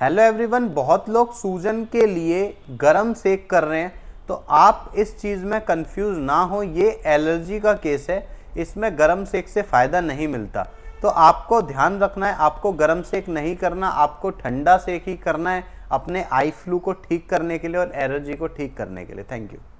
hello everyone बहुत लोग सूजन के लिए गर्म सेक कर रहे हैं तो आप इस चीज़ में कंफ्यूज ना हो ये एलर्जी का केस है इसमें गर्म सेक से फ़ायदा नहीं मिलता तो आपको ध्यान रखना है आपको गर्म सेक नहीं करना आपको ठंडा सेक ही करना है अपने आई फ्लू को ठीक करने के लिए और एलर्जी को ठीक करने के लिए थैंक यू